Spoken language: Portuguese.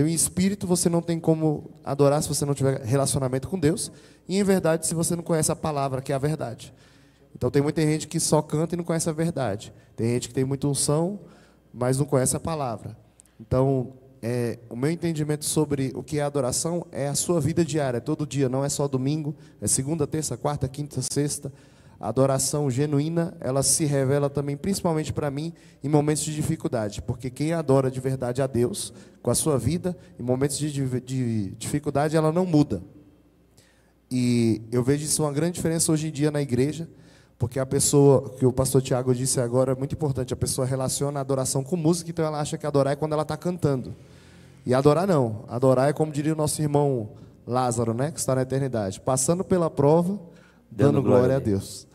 Então, em espírito, você não tem como adorar se você não tiver relacionamento com Deus. E em verdade, se você não conhece a palavra, que é a verdade. Então, tem muita gente que só canta e não conhece a verdade. Tem gente que tem muita unção, mas não conhece a palavra. Então, é, o meu entendimento sobre o que é adoração é a sua vida diária, é todo dia, não é só domingo, é segunda, terça, quarta, quinta, sexta. A adoração genuína, ela se revela também, principalmente para mim, em momentos de dificuldade, porque quem adora de verdade a Deus, com a sua vida, em momentos de, de, de dificuldade, ela não muda. E eu vejo isso uma grande diferença hoje em dia na igreja, porque a pessoa, que o pastor Tiago disse agora, é muito importante, a pessoa relaciona a adoração com música, então ela acha que adorar é quando ela está cantando. E adorar não. Adorar é como diria o nosso irmão Lázaro, né? Que está na eternidade. Passando pela prova, dando, dando glória, glória, a Deus.